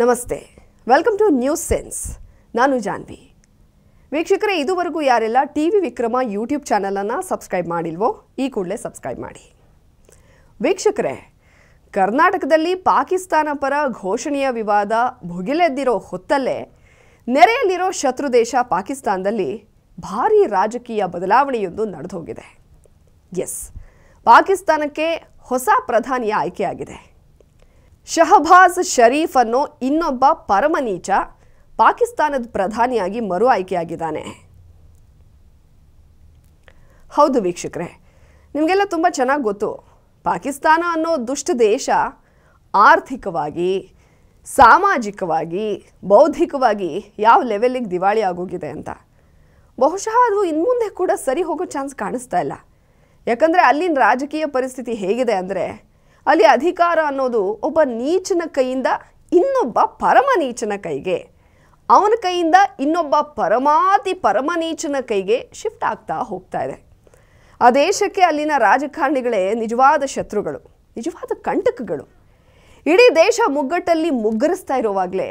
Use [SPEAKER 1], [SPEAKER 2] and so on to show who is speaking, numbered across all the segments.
[SPEAKER 1] ನಮಸ್ತೆ welcome two news sense ನಾನು ಜಾನ್ವಿ ವೀಕ್ಷಕರೇ ಇದುವರೆಗೂ ಯಾರೆಲ್ಲ ಟಿ ವಿ ವಿಕ್ರಮ ಯೂಟ್ಯೂಬ್ ಚಾನಲನ್ನು ಸಬ್ಸ್ಕ್ರೈಬ್ ಮಾಡಿಲ್ವೋ ಈ ಕೂಡಲೇ ಸಬ್ಸ್ಕ್ರೈಬ್ ಮಾಡಿ ವೀಕ್ಷಕರೇ ಕರ್ನಾಟಕದಲ್ಲಿ ಪಾಕಿಸ್ತಾನ ಪರ ಘೋಷಣೆಯ ವಿವಾದ ಭುಗಿಲೆದ್ದಿರೋ ಹೊತ್ತಲ್ಲೇ ನೆರೆಯಲ್ಲಿರೋ ಶತ್ರು ದೇಶ ಪಾಕಿಸ್ತಾನದಲ್ಲಿ ಭಾರೀ ರಾಜಕೀಯ ಬದಲಾವಣೆಯೊಂದು ಹೋಗಿದೆ ಎಸ್ ಪಾಕಿಸ್ತಾನಕ್ಕೆ ಹೊಸ ಪ್ರಧಾನಿಯ ಆಯ್ಕೆಯಾಗಿದೆ ಶಹಬಾಜ್ ಶರೀಫ್ ಅನ್ನೋ ಇನ್ನೊಬ್ಬ ಪರಮನೀಚ ಪಾಕಿಸ್ತಾನದ ಪ್ರಧಾನಿಯಾಗಿ ಮರು ಆಯ್ಕೆಯಾಗಿದ್ದಾನೆ ಹೌದು ವೀಕ್ಷಕರೇ ನಿಮಗೆಲ್ಲ ತುಂಬ ಚೆನ್ನಾಗಿ ಗೊತ್ತು ಪಾಕಿಸ್ತಾನ ಅನ್ನೋ ದುಷ್ಟ ದೇಶ ಆರ್ಥಿಕವಾಗಿ ಸಾಮಾಜಿಕವಾಗಿ ಬೌದ್ಧಿಕವಾಗಿ ಯಾವ ಲೆವೆಲಿಗೆ ದಿವಾಳಿ ಆಗೋಗಿದೆ ಅಂತ ಬಹುಶಃ ಅದು ಇನ್ಮುಂದೆ ಕೂಡ ಸರಿ ಹೋಗೋ ಚಾನ್ಸ್ ಕಾಣಿಸ್ತಾ ಇಲ್ಲ ಯಾಕಂದರೆ ಅಲ್ಲಿನ ರಾಜಕೀಯ ಪರಿಸ್ಥಿತಿ ಹೇಗಿದೆ ಅಂದರೆ ಅಲ್ಲಿ ಅಧಿಕಾರ ಅನ್ನೋದು ಒಬ್ಬ ನೀಚನ ಕೈಯಿಂದ ಇನ್ನೊಬ್ಬ ಪರಮ ನೀಚನ ಕೈಗೆ ಅವನ ಕೈಯಿಂದ ಇನ್ನೊಬ್ಬ ಪರಮಾತಿ ಪರಮ ನೀಚನ ಕೈಗೆ ಶಿಫ್ಟ್ ಆಗ್ತಾ ಹೋಗ್ತಾ ಇದೆ ಆ ದೇಶಕ್ಕೆ ಅಲ್ಲಿನ ರಾಜಕಾರಣಿಗಳೇ ನಿಜವಾದ ಶತ್ರುಗಳು ನಿಜವಾದ ಕಂಟಕಗಳು ಇಡೀ ದೇಶ ಮುಗ್ಗಟ್ಟಲ್ಲಿ ಮುಗ್ಗರಿಸ್ತಾ ಇರುವಾಗಲೇ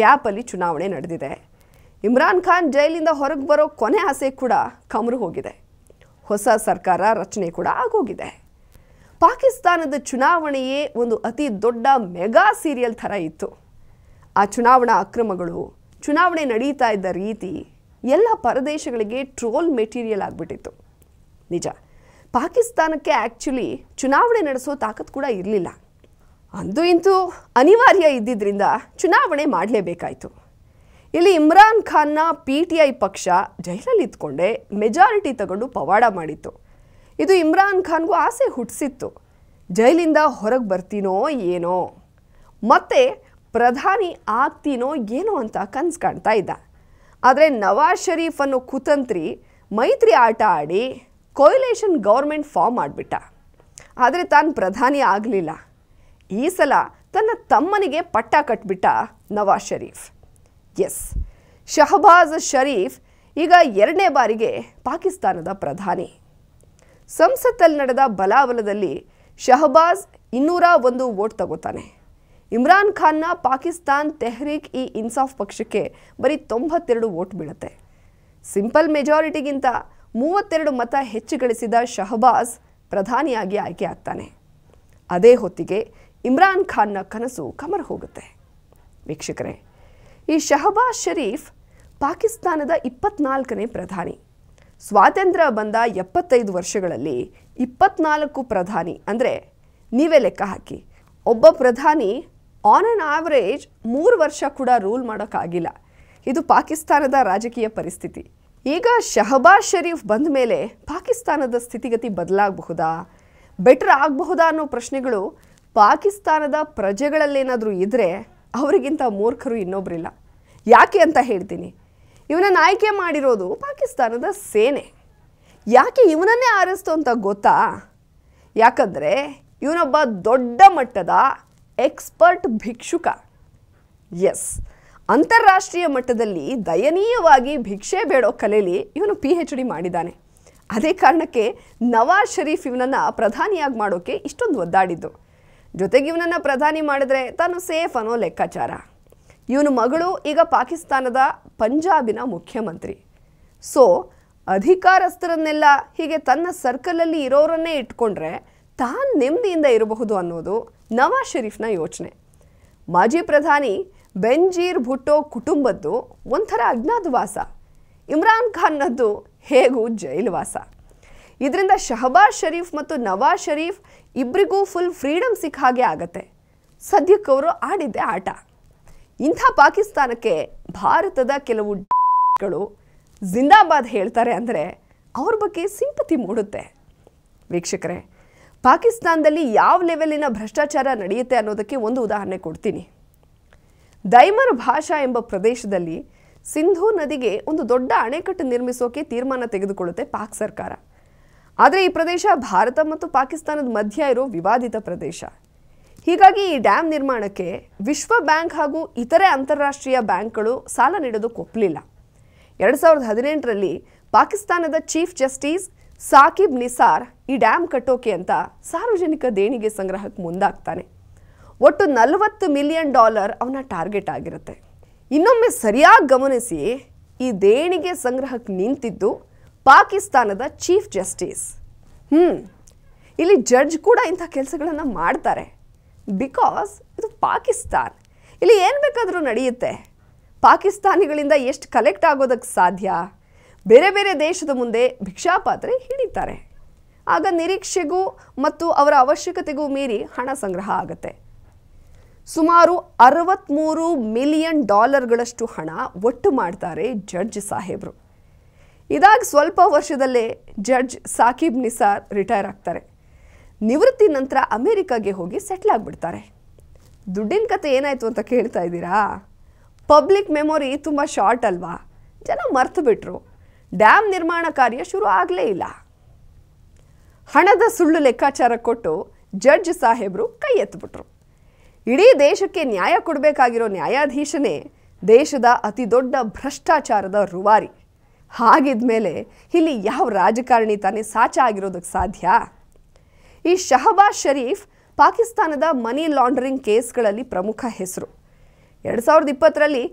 [SPEAKER 1] ಗ್ಯಾಪಲ್ಲಿ ಚುನಾವಣೆ ನಡೆದಿದೆ ಇಮ್ರಾನ್ ಖಾನ್ ಜೈಲಿಂದ ಹೊರಗೆ ಬರೋ ಕೊನೆ ಆಸೆ ಕೂಡ ಕಮರು ಹೋಗಿದೆ ಹೊಸ ಸರ್ಕಾರ ರಚನೆ ಕೂಡ ಆಗೋಗಿದೆ ಪಾಕಿಸ್ತಾನದ ಚುನಾವಣೆಯೇ ಒಂದು ಅತಿ ದೊಡ್ಡ ಮೆಗಾ ಸೀರಿಯಲ್ ಥರ ಇತ್ತು ಆ ಚುನಾವಣಾ ಅಕ್ರಮಗಳು ಚುನಾವಣೆ ನಡೀತಾ ಇದ್ದ ರೀತಿ ಎಲ್ಲ ಪರದೇಶಗಳಿಗೆ ಟ್ರೋಲ್ ಮೆಟೀರಿಯಲ್ ಆಗಿಬಿಟ್ಟಿತ್ತು ನಿಜ ಪಾಕಿಸ್ತಾನಕ್ಕೆ ಆ್ಯಕ್ಚುಲಿ ಚುನಾವಣೆ ನಡೆಸೋ ತಾಕತ್ತು ಕೂಡ ಇರಲಿಲ್ಲ ಅಂದು ಇಂತೂ ಅನಿವಾರ್ಯ ಇದ್ದಿದ್ದರಿಂದ ಚುನಾವಣೆ ಮಾಡಲೇಬೇಕಾಯಿತು ಇಲ್ಲಿ ಇಮ್ರಾನ್ ಖಾನ್ನ ಪಿ ಟಿ ಐ ಪಕ್ಷ ಜೈಲಲ್ಲಿ ಇದ್ಕೊಂಡೆ ಮೆಜಾರಿಟಿ ತಗೊಂಡು ಪವಾಡ ಮಾಡಿತ್ತು ಇದು ಇಮ್ರಾನ್ ಖಾನ್ಗೂ ಆಸೆ ಹುಟ್ಟಿಸಿತ್ತು ಜೈಲಿಂದ ಹೊರಗೆ ಬರ್ತೀನೋ ಏನೋ ಮತ್ತೆ ಪ್ರಧಾನಿ ಆಗ್ತೀನೋ ಏನೋ ಅಂತ ಕನಸು ಕಾಣ್ತಾ ಇದ್ದ ಆದರೆ ನವಾಜ್ ಶರೀಫ್ ಅನ್ನೋ ಕುತಂತ್ರಿ ಮೈತ್ರಿ ಆಟ ಆಡಿ ಕೊಯ್ಲೇಷನ್ ಗೌರ್ಮೆಂಟ್ ಫಾರ್ಮ್ ಮಾಡಿಬಿಟ್ಟ ಆದರೆ ತಾನು ಪ್ರಧಾನಿ ಆಗಲಿಲ್ಲ ಈ ಸಲ ತನ್ನ ತಮ್ಮನಿಗೆ ಪಟ್ಟ ಕಟ್ಬಿಟ್ಟ ನವಾಜ್ ಶರೀಫ್ ಎಸ್ ಶಹಬಾಜ್ ಶರೀಫ್ ಈಗ ಎರಡನೇ ಬಾರಿಗೆ ಪಾಕಿಸ್ತಾನದ ಪ್ರಧಾನಿ ಸಂಸತ್ತಲ್ಲಿ ನಡೆದ ಬಲಾಬಲದಲ್ಲಿ ಶಹಬಾಜ್ ಇನ್ನೂರ ಒಂದು ವೋಟ್ ತಗೋತಾನೆ ಇಮ್ರಾನ್ ಖಾನ್ನ ಪಾಕಿಸ್ತಾನ್ ತೆಹ್ರೀಕ್ ಇ ಇನ್ಸಾಫ್ ಪಕ್ಷಕ್ಕೆ ಬರೀ ತೊಂಬತ್ತೆರಡು ವೋಟ್ ಬೀಳುತ್ತೆ ಸಿಂಪಲ್ ಮೆಜಾರಿಟಿಗಿಂತ ಮೂವತ್ತೆರಡು ಮತ ಹೆಚ್ಚು ಗಳಿಸಿದ ಶಹಬಾಜ್ ಪ್ರಧಾನಿಯಾಗಿ ಆಯ್ಕೆ ಆಗ್ತಾನೆ ಅದೇ ಹೊತ್ತಿಗೆ ಇಮ್ರಾನ್ ಖಾನ್ನ ಕನಸು ಕಮರ್ ಹೋಗುತ್ತೆ ವೀಕ್ಷಕರೇ ಈ ಶಹಬಾಜ್ ಶರೀಫ್ ಪಾಕಿಸ್ತಾನದ ಇಪ್ಪತ್ನಾಲ್ಕನೇ ಪ್ರಧಾನಿ ಸ್ವಾತಂತ್ರ್ಯ ಬಂದ ಎಪ್ಪತ್ತೈದು ವರ್ಷಗಳಲ್ಲಿ ಇಪ್ಪತ್ನಾಲ್ಕು ಪ್ರಧಾನಿ ಅಂದರೆ ನೀವೇ ಲೆಕ್ಕ ಹಾಕಿ ಒಬ್ಬ ಪ್ರಧಾನಿ ಆನ್ ಆನ್ ಆವರೇಜ್ ಮೂರು ವರ್ಷ ಕೂಡ ರೂಲ್ ಮಾಡೋಕ್ಕಾಗಿಲ್ಲ ಇದು ಪಾಕಿಸ್ತಾನದ ರಾಜಕೀಯ ಪರಿಸ್ಥಿತಿ ಈಗ ಶಹಬಾಜ್ ಶರೀಫ್ ಬಂದ ಮೇಲೆ ಪಾಕಿಸ್ತಾನದ ಸ್ಥಿತಿಗತಿ ಬದಲಾಗಬಹುದಾ ಬೆಟರ್ ಆಗಬಹುದಾ ಅನ್ನೋ ಪ್ರಶ್ನೆಗಳು ಪಾಕಿಸ್ತಾನದ ಪ್ರಜೆಗಳಲ್ಲೇನಾದರೂ ಇದ್ದರೆ ಅವರಿಗಿಂತ ಮೂರ್ಖರು ಇನ್ನೊಬ್ಬರಿಲ್ಲ ಯಾಕೆ ಅಂತ ಹೇಳ್ತೀನಿ ಇವನನ್ನು ಆಯ್ಕೆ ಮಾಡಿರೋದು ಪಾಕಿಸ್ತಾನದ ಸೇನೆ ಯಾಕೆ ಇವನನ್ನೇ ಆರಿಸ್ತು ಅಂತ ಗೊತ್ತಾ ಯಾಕಂದರೆ ಇವನೊಬ್ಬ ದೊಡ್ಡ ಮಟ್ಟದ ಎಕ್ಸ್ಪರ್ಟ್ ಭಿಕ್ಷುಕ ಎಸ್ ಅಂತಾರಾಷ್ಟ್ರೀಯ ಮಟ್ಟದಲ್ಲಿ ದಯನೀಯವಾಗಿ ಭಿಕ್ಷೆ ಬೇಡೋ ಕಲೆಯಲ್ಲಿ ಇವನು ಪಿ ಹೆಚ್ ಡಿ ಮಾಡಿದ್ದಾನೆ ಅದೇ ಕಾರಣಕ್ಕೆ ನವಾಜ್ ಶರೀಫ್ ಇವನನ್ನು ಪ್ರಧಾನಿಯಾಗಿ ಮಾಡೋಕ್ಕೆ ಇಷ್ಟೊಂದು ಒದ್ದಾಡಿದ್ದು ಜೊತೆಗೆ ಇವನನ್ನು ಪ್ರಧಾನಿ ಮಾಡಿದ್ರೆ ತಾನು ಸೇಫ್ ಅನ್ನೋ ಲೆಕ್ಕಾಚಾರ ಇವನು ಮಗಳು ಈಗ ಪಾಕಿಸ್ತಾನದ ಪಂಜಾಬಿನ ಮುಖ್ಯಮಂತ್ರಿ ಸೊ ಅಧಿಕಾರಸ್ಥರನ್ನೆಲ್ಲ ಹೀಗೆ ತನ್ನ ಸರ್ಕಲಲ್ಲಿ ಇರೋರನ್ನೇ ಇಟ್ಕೊಂಡ್ರೆ ತಾನ್ ನೆಮ್ಮದಿಯಿಂದ ಇರಬಹುದು ಅನ್ನೋದು ನವಾಜ್ ಶರೀಫ್ನ ಯೋಚನೆ ಮಾಜಿ ಪ್ರಧಾನಿ ಬೆಂಜೀರ್ ಭುಟ್ಟೋ ಕುಟುಂಬದ್ದು ಒಂಥರ ಅಜ್ಞಾತವಾಸ ಇಮ್ರಾನ್ ಖಾನ್ನದ್ದು ಹೇಗೂ ಜೈಲುವಾಸ ಇದರಿಂದ ಶಹಬಾಜ್ ಶರೀಫ್ ಮತ್ತು ನವಾಜ್ ಶರೀಫ್ ಇಬ್ಬರಿಗೂ ಫುಲ್ ಫ್ರೀಡಮ್ ಸಿಕ್ಕ ಹಾಗೆ ಆಗತ್ತೆ ಸದ್ಯಕ್ಕವರು ಆಡಿದ್ದೆ ಆಟ ಇಂಥ ಪಾಕಿಸ್ತಾನಕ್ಕೆ ಭಾರತದ ಕೆಲವು ಡಿಗಳು ಜಿಂದಾಬಾದ್ ಹೇಳ್ತಾರೆ ಅಂದರೆ ಅವ್ರ ಬಗ್ಗೆ ಸಿಂಪತಿ ಮೂಡುತ್ತೆ ವೀಕ್ಷಕರೇ ಪಾಕಿಸ್ತಾನದಲ್ಲಿ ಯಾವ ಲೆವೆಲಿನ ಭ್ರಷ್ಟಾಚಾರ ನಡೆಯುತ್ತೆ ಅನ್ನೋದಕ್ಕೆ ಒಂದು ಉದಾಹರಣೆ ಕೊಡ್ತೀನಿ ದೈಮರ್ ಭಾಷಾ ಎಂಬ ಪ್ರದೇಶದಲ್ಲಿ ಸಿಂಧೂ ನದಿಗೆ ಒಂದು ದೊಡ್ಡ ಅಣೆಕಟ್ಟು ನಿರ್ಮಿಸೋಕೆ ತೀರ್ಮಾನ ತೆಗೆದುಕೊಳ್ಳುತ್ತೆ ಪಾಕ್ ಸರ್ಕಾರ ಆದರೆ ಈ ಪ್ರದೇಶ ಭಾರತ ಮತ್ತು ಪಾಕಿಸ್ತಾನದ ಮಧ್ಯ ಇರೋ ವಿವಾದಿತ ಪ್ರದೇಶ ಹೀಗಾಗಿ ಈ ಡ್ಯಾಮ್ ನಿರ್ಮಾಣಕ್ಕೆ ವಿಶ್ವ ಬ್ಯಾಂಕ್ ಹಾಗೂ ಇತರೆ ಅಂತಾರಾಷ್ಟ್ರೀಯ ಬ್ಯಾಂಕ್ಗಳು ಸಾಲ ನೀಡೋದಕ್ಕೆ ಒಪ್ಪಲಿಲ್ಲ ಎರಡು ಸಾವಿರದ ಹದಿನೆಂಟರಲ್ಲಿ ಪಾಕಿಸ್ತಾನದ ಚೀಫ್ ಜಸ್ಟಿಸ್ ಸಾಕಿಬ್ ನಿಸಾರ್ ಈ ಡ್ಯಾಮ್ ಕಟ್ಟೋಕೆ ಅಂತ ಸಾರ್ವಜನಿಕ ದೇಣಿಗೆ ಸಂಗ್ರಹಕ್ಕೆ ಮುಂದಾಗ್ತಾನೆ ಒಟ್ಟು ನಲವತ್ತು ಮಿಲಿಯನ್ ಡಾಲರ್ ಅವನ ಟಾರ್ಗೆಟ್ ಆಗಿರುತ್ತೆ ಇನ್ನೊಮ್ಮೆ ಸರಿಯಾಗಿ ಗಮನಿಸಿ ಈ ದೇಣಿಗೆ ಸಂಗ್ರಹಕ್ಕೆ ನಿಂತಿದ್ದು ಪಾಕಿಸ್ತಾನದ ಚೀಫ್ ಜಸ್ಟಿಸ್ ಹ್ಞೂ ಇಲ್ಲಿ ಜಡ್ಜ್ ಕೂಡ ಇಂಥ ಕೆಲಸಗಳನ್ನು ಮಾಡ್ತಾರೆ ಬಿಕಾಸ್ ಇದು ಪಾಕಿಸ್ತಾನ್ ಇಲ್ಲಿ ಏನು ಬೇಕಾದರೂ ನಡೆಯುತ್ತೆ ಪಾಕಿಸ್ತಾನಿಗಳಿಂದ ಎಷ್ಟು ಕಲೆಕ್ಟ್ ಆಗೋದಕ್ಕೆ ಸಾಧ್ಯ ಬೇರೆ ಬೇರೆ ದೇಶದ ಮುಂದೆ ಭಿಕ್ಷಾಪಾತ್ರೆ ಹಿಡಿತಾರೆ ಆಗ ನಿರೀಕ್ಷೆಗೂ ಮತ್ತು ಅವರ ಅವಶ್ಯಕತೆಗೂ ಮೀರಿ ಹಣ ಸಂಗ್ರಹ ಆಗುತ್ತೆ ಸುಮಾರು ಅರವತ್ತ್ಮೂರು ಮಿಲಿಯನ್ ಡಾಲರ್ಗಳಷ್ಟು ಹಣ ಒಟ್ಟು ಮಾಡ್ತಾರೆ ಜಡ್ಜ್ ಸಾಹೇಬರು ಇದಾಗಿ ಸ್ವಲ್ಪ ವರ್ಷದಲ್ಲೇ ಜಡ್ಜ್ ಸಾಕಿಬ್ ನಿಸಾರ್ ರಿಟೈರ್ ಆಗ್ತಾರೆ ನಿವೃತ್ತಿ ನಂತರ ಅಮೇರಿಕಾಗೆ ಹೋಗಿ ಸೆಟ್ಲ್ ಆಗಿಬಿಡ್ತಾರೆ ದುಡ್ಡಿನ ಕತೆ ಏನಾಯಿತು ಅಂತ ಕೇಳ್ತಾ ಇದ್ದೀರಾ ಪಬ್ಲಿಕ್ ಮೆಮೊರಿ ತುಂಬ ಶಾರ್ಟ್ ಅಲ್ವಾ ಜನ ಮರ್ತು ಬಿಟ್ರು ಡ್ಯಾಮ್ ನಿರ್ಮಾಣ ಕಾರ್ಯ ಶುರು ಆಗಲೇ ಇಲ್ಲ ಹಣದ ಸುಳ್ಳು ಲೆಕ್ಕಾಚಾರ ಕೊಟ್ಟು ಜಡ್ಜ್ ಸಾಹೇಬರು ಕೈ ಎತ್ತಿಬಿಟ್ರು ಇಡೀ ದೇಶಕ್ಕೆ ನ್ಯಾಯ ಕೊಡಬೇಕಾಗಿರೋ ನ್ಯಾಯಾಧೀಶನೇ ದೇಶದ ಅತಿ ದೊಡ್ಡ ಭ್ರಷ್ಟಾಚಾರದ ರುವಾರಿ ಹಾಗಿದ್ಮೇಲೆ ಇಲ್ಲಿ ಯಾವ ರಾಜಕಾರಣಿ ತಾನೇ ಸಾಚ ಆಗಿರೋದಕ್ಕೆ ಸಾಧ್ಯ ಈ ಶಹಬಾಜ್ ಶರೀಫ್ ಪಾಕಿಸ್ತಾನದ ಮನಿ ಲಾಂಡ್ರಿಂಗ್ ಕೇಸ್ಗಳಲ್ಲಿ ಪ್ರಮುಖ ಹೆಸರು ಎರಡು ಸಾವಿರದ ಇಪ್ಪತ್ತರಲ್ಲಿ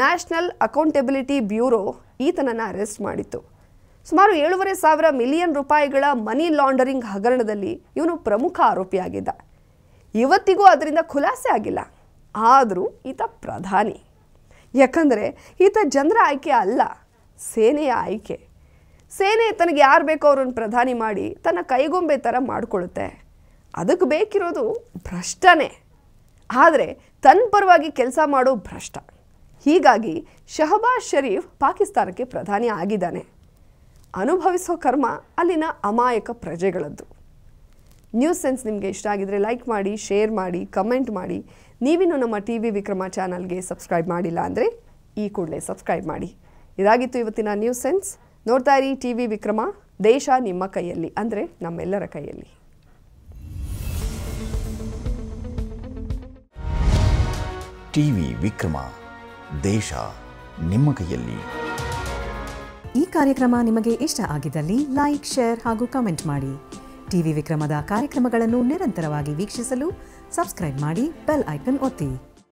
[SPEAKER 1] ನ್ಯಾಷನಲ್ ಅಕೌಂಟೆಬಿಲಿಟಿ ಬ್ಯೂರೋ ಈತನನ್ನು ಅರೆಸ್ಟ್ ಮಾಡಿತ್ತು ಸುಮಾರು ಏಳುವರೆ ಸಾವಿರ ಮಿಲಿಯನ್ ರೂಪಾಯಿಗಳ ಮನಿ ಲಾಂಡರಿಂಗ್ ಹಗರಣದಲ್ಲಿ ಇವನು ಪ್ರಮುಖ ಆರೋಪಿಯಾಗಿದ್ದ ಇವತ್ತಿಗೂ ಅದರಿಂದ ಖುಲಾಸೆ ಆಗಿಲ್ಲ ಆದರೂ ಈತ ಪ್ರಧಾನಿ ಯಾಕಂದರೆ ಈತ ಜನರ ಆಯ್ಕೆ ಅಲ್ಲ ಸೇನೆಯ ಆಯ್ಕೆ ಸೇನೆ ತನಗೆ ಯಾರು ಬೇಕೋ ಅವ್ರನ್ನ ಪ್ರಧಾನಿ ಮಾಡಿ ತನ್ನ ಕೈಗೊಂಬೆ ಥರ ಮಾಡಿಕೊಳ್ಳುತ್ತೆ ಅದಕ್ಕೆ ಬೇಕಿರೋದು ಭ್ರಷ್ಟನೇ ಆದರೆ ತನ್ನ ಪರವಾಗಿ ಕೆಲಸ ಮಾಡೋ ಭ್ರಷ್ಟ ಹೀಗಾಗಿ ಶಹಬಾಜ್ ಶರೀಫ್ ಪಾಕಿಸ್ತಾನಕ್ಕೆ ಪ್ರಧಾನಿ ಆಗಿದ್ದಾನೆ ಅನುಭವಿಸೋ ಕರ್ಮ ಅಲ್ಲಿನ ಅಮಾಯಕ ಪ್ರಜೆಗಳದ್ದು ನ್ಯೂಸ್ ಸೆನ್ಸ್ ನಿಮಗೆ ಇಷ್ಟ ಆಗಿದರೆ ಲೈಕ್ ಮಾಡಿ ಶೇರ್ ಮಾಡಿ ಕಮೆಂಟ್ ಮಾಡಿ ನೀವಿನ್ನೂ ನಮ್ಮ ಟಿ ವಿ ವಿಕ್ರಮ ಚಾನಲ್ಗೆ ಸಬ್ಸ್ಕ್ರೈಬ್ ಮಾಡಿಲ್ಲ ಅಂದರೆ ಈ ಕೂಡಲೇ ಸಬ್ಸ್ಕ್ರೈಬ್ ಮಾಡಿ ಇದಾಗಿತ್ತು ಇವತ್ತಿನ ನ್ಯೂಸ್ ಸೆನ್ಸ್ ನೋಡ್ತಾ ಇರಿ ಟಿ ವಿ ವಿಕ್ರಮ ದೇಶ ನಿಮ್ಮ ಕೈಯಲ್ಲಿ ಅಂದರೆ ನಮ್ಮೆಲ್ಲರ ಕೈಯಲ್ಲಿ ಟಿವಿ ವಿಕ್ರಮ ದೇಶ ನಿಮ್ಮ ಕೈಯಲ್ಲಿ ಈ ಕಾರ್ಯಕ್ರಮ ನಿಮಗೆ ಇಷ್ಟ ಆಗಿದ್ದಲ್ಲಿ ಲೈಕ್ ಶೇರ್ ಹಾಗೂ ಕಮೆಂಟ್ ಮಾಡಿ ಟಿವಿ ವಿಕ್ರಮದ ಕಾರ್ಯಕ್ರಮಗಳನ್ನು ನಿರಂತರವಾಗಿ ವೀಕ್ಷಿಸಲು ಸಬ್ಸ್ಕ್ರೈಬ್ ಮಾಡಿ ಬೆಲ್ ಐಕನ್ ಒತ್ತಿ